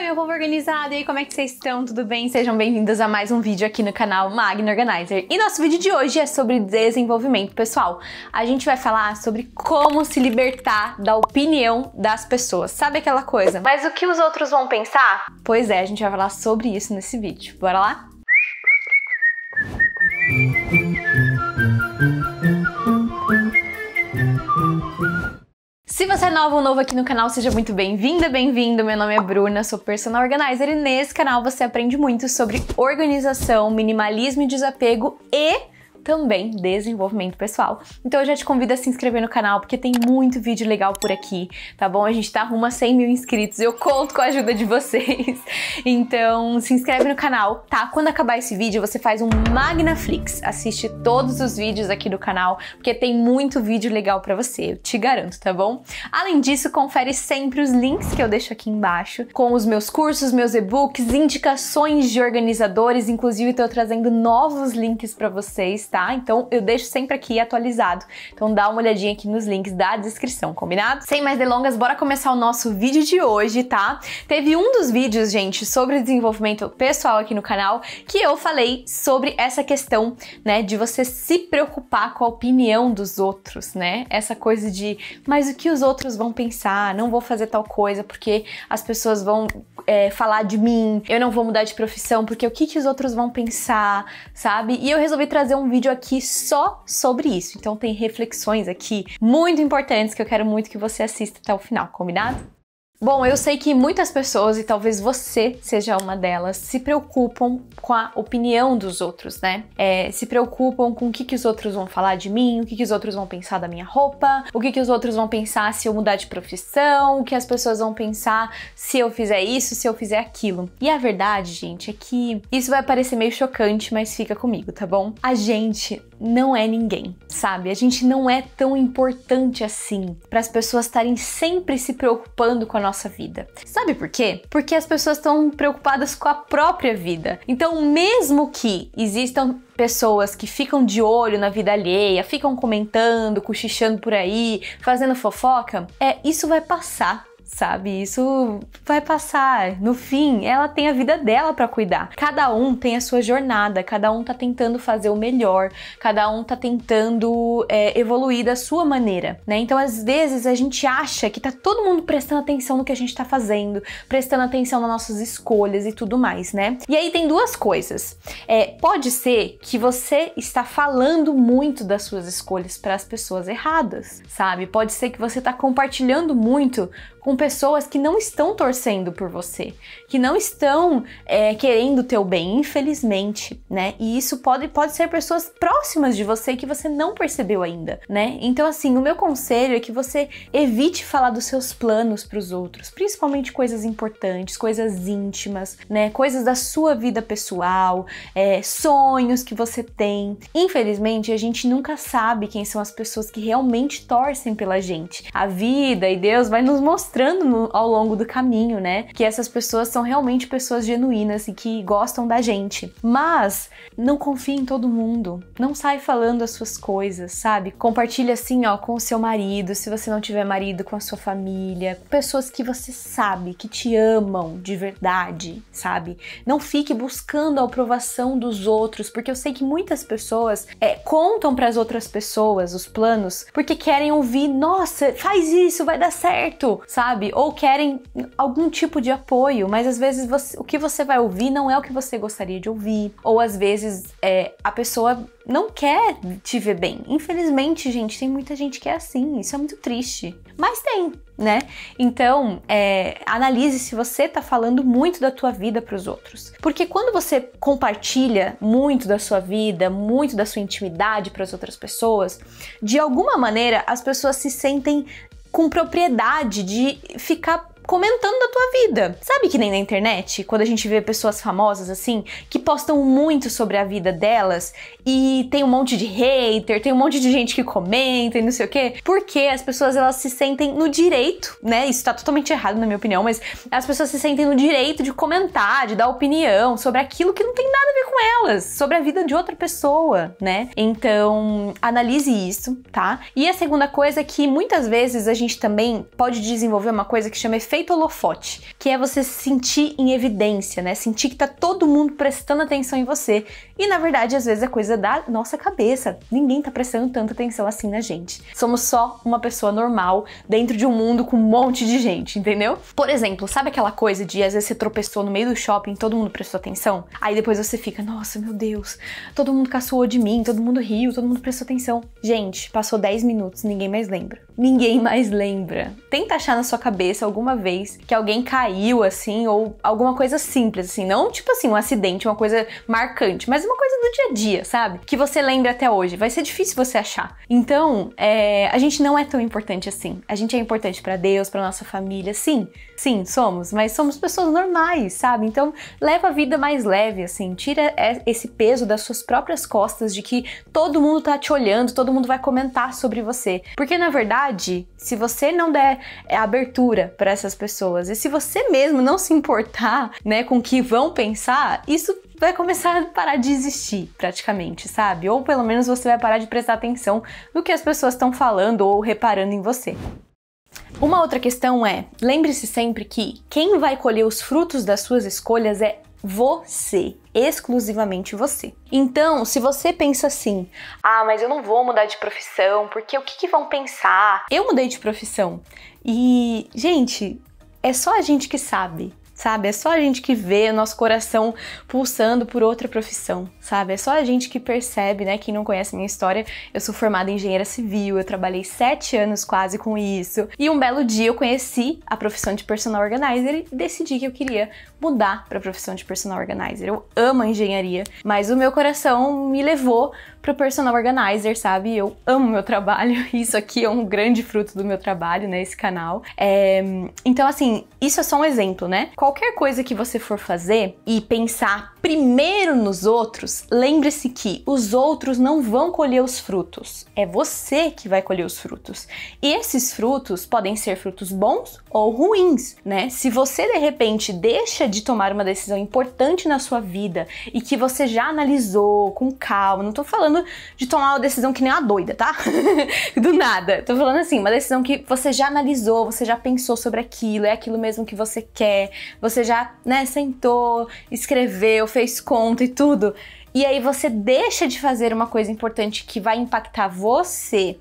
Oi, meu povo organizado! E aí, como é que vocês estão? Tudo bem? Sejam bem-vindos a mais um vídeo aqui no canal Magna Organizer. E nosso vídeo de hoje é sobre desenvolvimento pessoal. A gente vai falar sobre como se libertar da opinião das pessoas. Sabe aquela coisa? Mas o que os outros vão pensar? Pois é, a gente vai falar sobre isso nesse vídeo. Bora lá? Música Se você é novo ou novo aqui no canal, seja muito bem-vinda, bem-vindo. Meu nome é Bruna, sou personal organizer e nesse canal você aprende muito sobre organização, minimalismo e desapego e também desenvolvimento pessoal. Então eu já te convido a se inscrever no canal, porque tem muito vídeo legal por aqui, tá bom? A gente tá rumo a 100 mil inscritos, eu conto com a ajuda de vocês. Então se inscreve no canal, tá? Quando acabar esse vídeo, você faz um Magnaflix. Assiste todos os vídeos aqui do canal, porque tem muito vídeo legal para você, eu te garanto, tá bom? Além disso, confere sempre os links que eu deixo aqui embaixo, com os meus cursos, meus e-books, indicações de organizadores, inclusive tô trazendo novos links para vocês tá? Então eu deixo sempre aqui atualizado. Então dá uma olhadinha aqui nos links da descrição, combinado? Sem mais delongas, bora começar o nosso vídeo de hoje, tá? Teve um dos vídeos, gente, sobre desenvolvimento pessoal aqui no canal que eu falei sobre essa questão, né, de você se preocupar com a opinião dos outros, né? Essa coisa de, mas o que os outros vão pensar? Não vou fazer tal coisa porque as pessoas vão é, falar de mim, eu não vou mudar de profissão porque o que, que os outros vão pensar, sabe? E eu resolvi trazer um vídeo vídeo aqui só sobre isso. Então tem reflexões aqui muito importantes que eu quero muito que você assista até o final, combinado? Bom, eu sei que muitas pessoas, e talvez você seja uma delas, se preocupam com a opinião dos outros, né? É, se preocupam com o que, que os outros vão falar de mim, o que, que os outros vão pensar da minha roupa, o que, que os outros vão pensar se eu mudar de profissão, o que as pessoas vão pensar se eu fizer isso, se eu fizer aquilo. E a verdade, gente, é que isso vai parecer meio chocante, mas fica comigo, tá bom? A gente não é ninguém, sabe? A gente não é tão importante assim para as pessoas estarem sempre se preocupando com a nossa nossa vida. Sabe por quê? Porque as pessoas estão preocupadas com a própria vida. Então, mesmo que existam pessoas que ficam de olho na vida alheia, ficam comentando, cochichando por aí, fazendo fofoca, é isso vai passar sabe? Isso vai passar. No fim, ela tem a vida dela para cuidar. Cada um tem a sua jornada, cada um tá tentando fazer o melhor, cada um tá tentando é, evoluir da sua maneira, né? Então, às vezes, a gente acha que tá todo mundo prestando atenção no que a gente tá fazendo, prestando atenção nas nossas escolhas e tudo mais, né? E aí tem duas coisas. É, pode ser que você está falando muito das suas escolhas para as pessoas erradas, sabe? Pode ser que você tá compartilhando muito com pessoas que não estão torcendo por você, que não estão é, querendo o teu bem, infelizmente, né? E isso pode, pode ser pessoas próximas de você que você não percebeu ainda, né? Então, assim, o meu conselho é que você evite falar dos seus planos para os outros, principalmente coisas importantes, coisas íntimas, né? Coisas da sua vida pessoal, é, sonhos que você tem. Infelizmente, a gente nunca sabe quem são as pessoas que realmente torcem pela gente. A vida e Deus vai nos mostrar mostrando no, ao longo do caminho, né? Que essas pessoas são realmente pessoas genuínas e que gostam da gente. Mas não confie em todo mundo. Não sai falando as suas coisas, sabe? Compartilha assim, ó, com o seu marido, se você não tiver marido, com a sua família, pessoas que você sabe que te amam de verdade, sabe? Não fique buscando a aprovação dos outros, porque eu sei que muitas pessoas é, contam para as outras pessoas os planos porque querem ouvir, nossa, faz isso, vai dar certo, sabe? sabe? Ou querem algum tipo de apoio, mas às vezes você, o que você vai ouvir não é o que você gostaria de ouvir. Ou às vezes é, a pessoa não quer te ver bem. Infelizmente, gente, tem muita gente que é assim. Isso é muito triste. Mas tem, né? Então, é, analise se você tá falando muito da tua vida para os outros. Porque quando você compartilha muito da sua vida, muito da sua intimidade para as outras pessoas, de alguma maneira as pessoas se sentem com propriedade de ficar comentando da tua vida. Sabe que nem na internet, quando a gente vê pessoas famosas assim, que postam muito sobre a vida delas e tem um monte de hater, tem um monte de gente que comenta e não sei o quê, porque as pessoas elas se sentem no direito, né? Isso tá totalmente errado na minha opinião, mas as pessoas se sentem no direito de comentar, de dar opinião sobre aquilo que não tem nada a ver com elas, sobre a vida de outra pessoa, né? Então, analise isso, tá? E a segunda coisa é que muitas vezes a gente também pode desenvolver uma coisa que chama efeito efeito holofote, que é você se sentir em evidência, né? Sentir que tá todo mundo prestando atenção em você. E na verdade, às vezes é coisa da nossa cabeça. Ninguém tá prestando tanta atenção assim na gente. Somos só uma pessoa normal dentro de um mundo com um monte de gente, entendeu? Por exemplo, sabe aquela coisa de às vezes você tropeçou no meio do shopping, todo mundo prestou atenção? Aí depois você fica, nossa, meu Deus, todo mundo caçoou de mim, todo mundo riu, todo mundo prestou atenção. Gente, passou 10 minutos, ninguém mais lembra. Ninguém mais lembra. Tenta achar na sua cabeça alguma vez vez que alguém caiu, assim, ou alguma coisa simples, assim. Não tipo assim, um acidente, uma coisa marcante, mas uma coisa do dia a dia, sabe? Que você lembra até hoje. Vai ser difícil você achar. Então, é, a gente não é tão importante assim. A gente é importante para Deus, para nossa família, sim. Sim, somos, mas somos pessoas normais, sabe? Então, leva a vida mais leve, assim. Tira é, esse peso das suas próprias costas de que todo mundo tá te olhando, todo mundo vai comentar sobre você. Porque, na verdade, se você não der é, abertura para essas essas pessoas. E se você mesmo não se importar, né, com o que vão pensar, isso vai começar a parar de existir, praticamente, sabe? Ou pelo menos você vai parar de prestar atenção no que as pessoas estão falando ou reparando em você. Uma outra questão é: lembre-se sempre que quem vai colher os frutos das suas escolhas é você exclusivamente você. Então, se você pensa assim, ah, mas eu não vou mudar de profissão, porque o que, que vão pensar? Eu mudei de profissão e, gente, é só a gente que sabe sabe? É só a gente que vê nosso coração pulsando por outra profissão, sabe? É só a gente que percebe, né? Quem não conhece minha história, eu sou formada em engenheira civil, eu trabalhei sete anos quase com isso. E um belo dia eu conheci a profissão de personal organizer e decidi que eu queria mudar para a profissão de personal organizer. Eu amo a engenharia, mas o meu coração me levou pro personal organizer, sabe? Eu amo meu trabalho, isso aqui é um grande fruto do meu trabalho, né? Esse canal. É... Então, assim, isso é só um exemplo, né? Qualquer coisa que você for fazer e pensar primeiro nos outros, lembre-se que os outros não vão colher os frutos, é você que vai colher os frutos. E esses frutos podem ser frutos bons ou ruins, né? Se você de repente deixa de tomar uma decisão importante na sua vida e que você já analisou com calma, não tô falando falando de tomar uma decisão que nem uma doida, tá? Do nada. Tô falando assim, uma decisão que você já analisou, você já pensou sobre aquilo, é aquilo mesmo que você quer, você já, né, sentou, escreveu, fez conta e tudo. E aí você deixa de fazer uma coisa importante que vai impactar você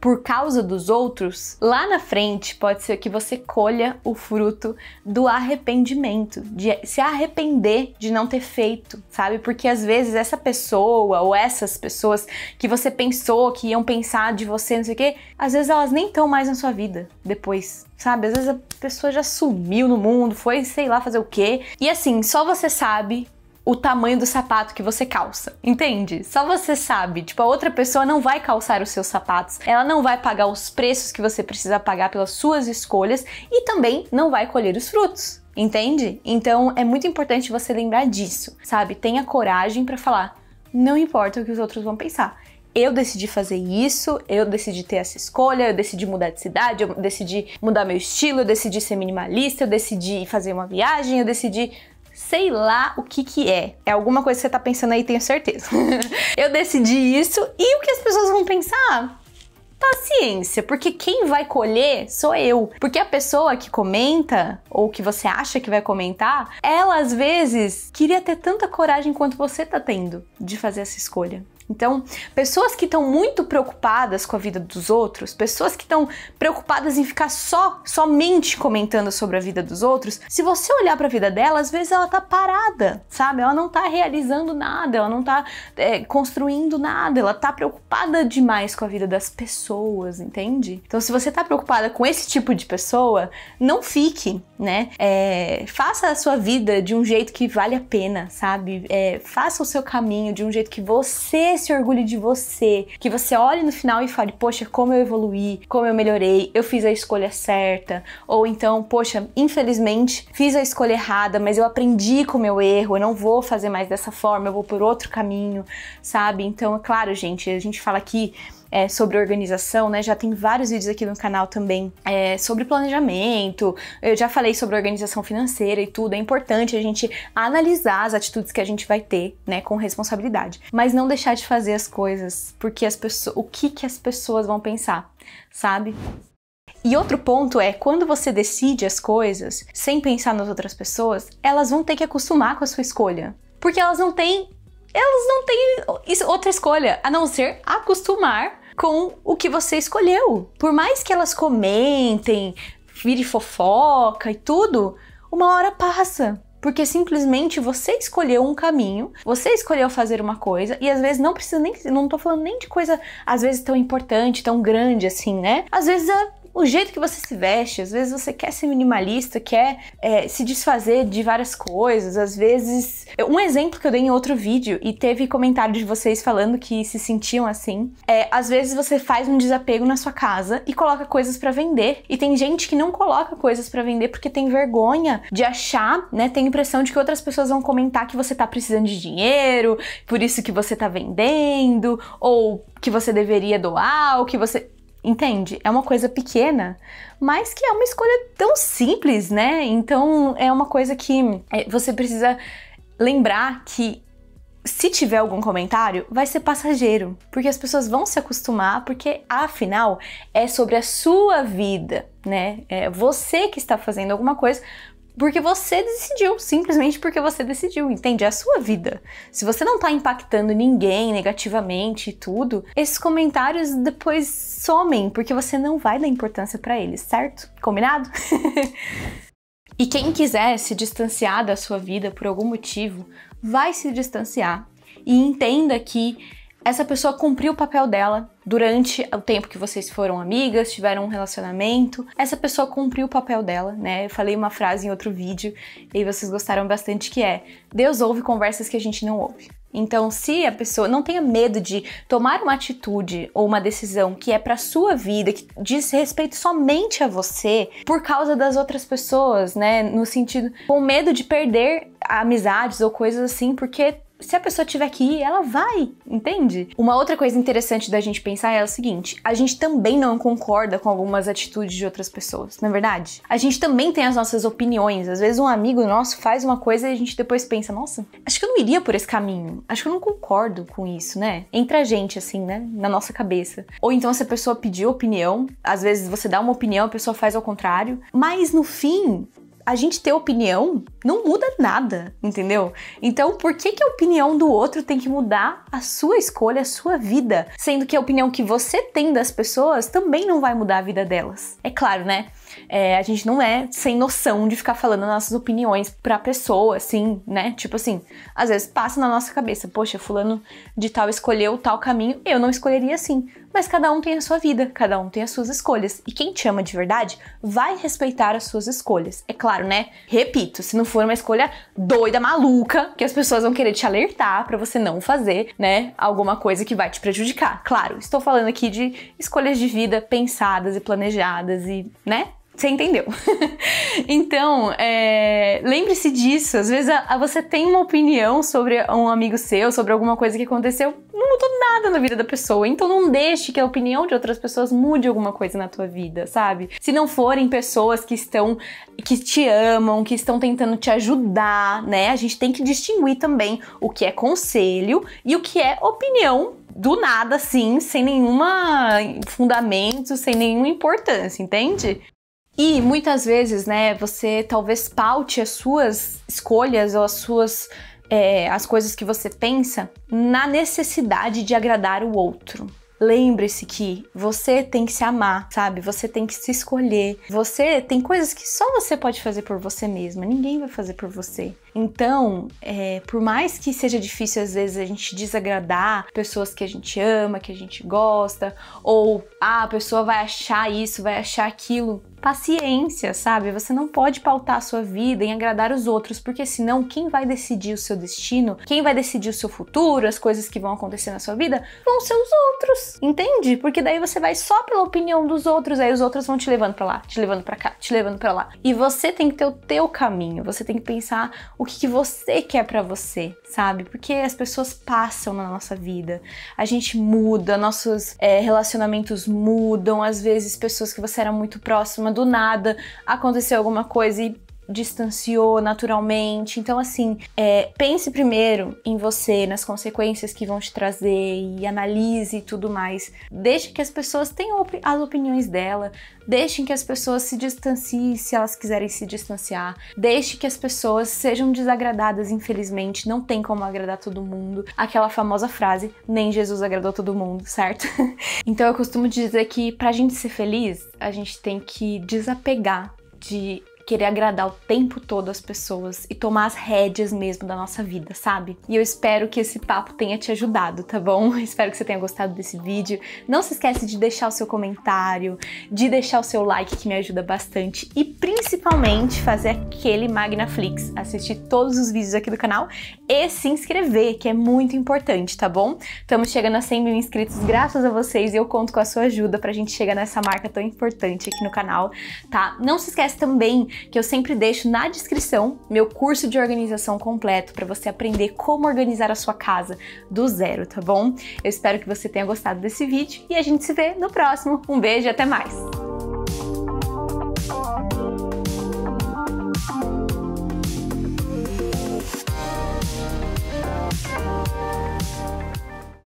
por causa dos outros, lá na frente pode ser que você colha o fruto do arrependimento, de se arrepender de não ter feito, sabe? Porque às vezes essa pessoa ou essas pessoas que você pensou que iam pensar de você, não sei o quê, às vezes elas nem estão mais na sua vida depois, sabe? Às vezes a pessoa já sumiu no mundo, foi, sei lá, fazer o quê. E assim, só você sabe o tamanho do sapato que você calça. Entende? Só você sabe. Tipo, a outra pessoa não vai calçar os seus sapatos, ela não vai pagar os preços que você precisa pagar pelas suas escolhas e também não vai colher os frutos. Entende? Então é muito importante você lembrar disso, sabe? Tenha coragem para falar. Não importa o que os outros vão pensar eu decidi fazer isso, eu decidi ter essa escolha, eu decidi mudar de cidade, eu decidi mudar meu estilo, eu decidi ser minimalista, eu decidi fazer uma viagem, eu decidi sei lá o que que é. É alguma coisa que você tá pensando aí, tenho certeza. eu decidi isso e o que as pessoas vão pensar? paciência, porque quem vai colher sou eu. Porque a pessoa que comenta, ou que você acha que vai comentar, ela às vezes queria ter tanta coragem quanto você tá tendo de fazer essa escolha. Então, pessoas que estão muito preocupadas com a vida dos outros, pessoas que estão preocupadas em ficar só, somente comentando sobre a vida dos outros, se você olhar para a vida dela, às vezes ela tá parada, sabe? Ela não tá realizando nada, ela não tá é, construindo nada, ela tá preocupada demais com a vida das pessoas, entende? Então, se você tá preocupada com esse tipo de pessoa, não fique, né? É, faça a sua vida de um jeito que vale a pena, sabe? É, faça o seu caminho de um jeito que você esse orgulho de você, que você olhe no final e fale, poxa, como eu evoluí, como eu melhorei, eu fiz a escolha certa, ou então, poxa, infelizmente fiz a escolha errada, mas eu aprendi com o meu erro, eu não vou fazer mais dessa forma, eu vou por outro caminho, sabe? Então, é claro, gente, a gente fala aqui é, sobre organização, né? Já tem vários vídeos aqui no canal também é, sobre planejamento. Eu já falei sobre organização financeira e tudo. É importante a gente analisar as atitudes que a gente vai ter, né, com responsabilidade. Mas não deixar de fazer as coisas, porque as pessoas, o que que as pessoas vão pensar, sabe? E outro ponto é, quando você decide as coisas sem pensar nas outras pessoas, elas vão ter que acostumar com a sua escolha. Porque elas não têm elas não têm outra escolha a não ser acostumar com o que você escolheu. Por mais que elas comentem, vire fofoca e tudo, uma hora passa. Porque simplesmente você escolheu um caminho, você escolheu fazer uma coisa, e às vezes não precisa nem. Não tô falando nem de coisa, às vezes, tão importante, tão grande assim, né? Às vezes é o jeito que você se veste. Às vezes você quer ser minimalista, quer é, se desfazer de várias coisas. Às vezes. Um exemplo que eu dei em outro vídeo e teve comentário de vocês falando que se sentiam assim. É, às vezes você faz um desapego na sua casa e coloca coisas para vender. E tem gente que não coloca coisas para vender porque tem vergonha de achar, né? Tem impressão de que outras pessoas vão comentar que você tá precisando de dinheiro, por isso que você tá vendendo, ou que você deveria doar, ou que você Entende? É uma coisa pequena, mas que é uma escolha tão simples, né? Então é uma coisa que é, você precisa lembrar que se tiver algum comentário, vai ser passageiro, porque as pessoas vão se acostumar, porque afinal é sobre a sua vida, né? É você que está fazendo alguma coisa porque você decidiu, simplesmente porque você decidiu, entende? É a sua vida. Se você não tá impactando ninguém negativamente e tudo, esses comentários depois somem, porque você não vai dar importância para eles, certo? Combinado? e quem quiser se distanciar da sua vida por algum motivo, vai se distanciar. E entenda que essa pessoa cumpriu o papel dela durante o tempo que vocês foram amigas, tiveram um relacionamento. Essa pessoa cumpriu o papel dela, né? Eu falei uma frase em outro vídeo e vocês gostaram bastante que é: Deus ouve conversas que a gente não ouve. Então, se a pessoa não tenha medo de tomar uma atitude ou uma decisão que é para sua vida, que diz respeito somente a você, por causa das outras pessoas, né, no sentido com medo de perder amizades ou coisas assim, porque se a pessoa tiver que ir, ela vai, entende? Uma outra coisa interessante da gente pensar é o seguinte: a gente também não concorda com algumas atitudes de outras pessoas, na é verdade? A gente também tem as nossas opiniões. Às vezes um amigo nosso faz uma coisa e a gente depois pensa, nossa, acho que eu não iria por esse caminho. Acho que eu não concordo com isso, né? Entre a gente, assim, né? Na nossa cabeça. Ou então se a pessoa pediu opinião, às vezes você dá uma opinião, a pessoa faz ao contrário. Mas no fim, a gente ter opinião não muda nada, entendeu? Então, por que, que a opinião do outro tem que mudar a sua escolha, a sua vida? Sendo que a opinião que você tem das pessoas também não vai mudar a vida delas. É claro, né? É, a gente não é sem noção de ficar falando nossas opiniões pra pessoa, assim, né? Tipo assim, às vezes passa na nossa cabeça, poxa, fulano de tal escolheu tal caminho, eu não escolheria assim mas cada um tem a sua vida, cada um tem as suas escolhas. E quem te ama de verdade vai respeitar as suas escolhas. É claro, né? Repito, se não for uma escolha doida, maluca, que as pessoas vão querer te alertar para você não fazer, né, alguma coisa que vai te prejudicar. Claro, estou falando aqui de escolhas de vida pensadas e planejadas e, né, você entendeu? então, é, lembre-se disso. Às vezes a, a você tem uma opinião sobre um amigo seu, sobre alguma coisa que aconteceu, não mudou nada na vida da pessoa. Então não deixe que a opinião de outras pessoas mude alguma coisa na tua vida, sabe? Se não forem pessoas que estão que te amam, que estão tentando te ajudar, né? A gente tem que distinguir também o que é conselho e o que é opinião do nada, sim, sem nenhuma fundamento, sem nenhuma importância, entende? E muitas vezes, né, você talvez paute as suas escolhas ou as suas é, as coisas que você pensa na necessidade de agradar o outro. Lembre-se que você tem que se amar, sabe? Você tem que se escolher. Você tem coisas que só você pode fazer por você mesma, ninguém vai fazer por você. Então, é, por mais que seja difícil às vezes a gente desagradar pessoas que a gente ama, que a gente gosta, ou ah, a pessoa vai achar isso, vai achar aquilo, paciência, sabe? Você não pode pautar a sua vida em agradar os outros, porque senão quem vai decidir o seu destino, quem vai decidir o seu futuro, as coisas que vão acontecer na sua vida, vão ser os outros, entende? Porque daí você vai só pela opinião dos outros, aí os outros vão te levando para lá, te levando para cá, te levando para lá. E você tem que ter o teu caminho, você tem que pensar o que, que você quer para você, sabe? Porque as pessoas passam na nossa vida, a gente muda, nossos é, relacionamentos mudam, às vezes pessoas que você era muito próxima, do nada aconteceu alguma coisa e distanciou naturalmente. Então, assim, é, pense primeiro em você, nas consequências que vão te trazer e analise tudo mais. Deixe que as pessoas tenham op as opiniões dela, deixem que as pessoas se distanciem se elas quiserem se distanciar, deixe que as pessoas sejam desagradadas, infelizmente, não tem como agradar todo mundo. Aquela famosa frase, nem Jesus agradou todo mundo, certo? então, eu costumo dizer que pra gente ser feliz, a gente tem que desapegar de querer agradar o tempo todo as pessoas e tomar as rédeas mesmo da nossa vida, sabe? E eu espero que esse papo tenha te ajudado, tá bom? Espero que você tenha gostado desse vídeo. Não se esquece de deixar o seu comentário, de deixar o seu like que me ajuda bastante e principalmente fazer aquele Magnaflix, assistir todos os vídeos aqui do canal e se inscrever, que é muito importante, tá bom? Estamos chegando a 100 mil inscritos graças a vocês e eu conto com a sua ajuda pra gente chegar nessa marca tão importante aqui no canal, tá? Não se esquece também que eu sempre deixo na descrição meu curso de organização completo para você aprender como organizar a sua casa do zero, tá bom? Eu espero que você tenha gostado desse vídeo e a gente se vê no próximo. Um beijo e até mais!